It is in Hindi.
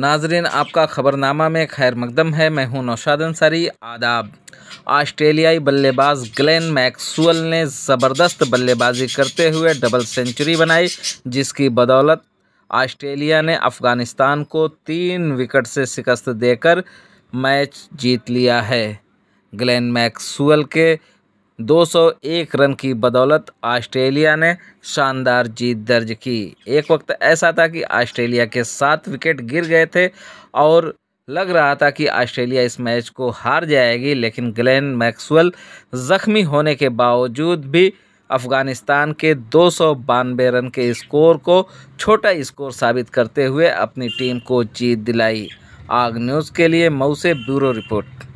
नाजरीन आपका खबरनामा में खैर मकदम है मैं हूं नौशाद अंसारी आदाब ऑस्ट्रेलियाई बल्लेबाज ग्लेन मैक्सुअल ने ज़बरदस्त बल्लेबाजी करते हुए डबल सेंचुरी बनाई जिसकी बदौलत ऑस्ट्रेलिया ने अफ़गानिस्तान को तीन विकेट से शिकस्त देकर मैच जीत लिया है ग्लेन मैक्सुअल के 201 रन की बदौलत ऑस्ट्रेलिया ने शानदार जीत दर्ज की एक वक्त ऐसा था कि ऑस्ट्रेलिया के सात विकेट गिर गए थे और लग रहा था कि ऑस्ट्रेलिया इस मैच को हार जाएगी लेकिन ग्लेन मैक्सवेल ज़ख्मी होने के बावजूद भी अफ़गानिस्तान के दो रन के स्कोर को छोटा स्कोर साबित करते हुए अपनी टीम को जीत दिलाई आग न्यूज़ के लिए मऊ से ब्यूरो रिपोर्ट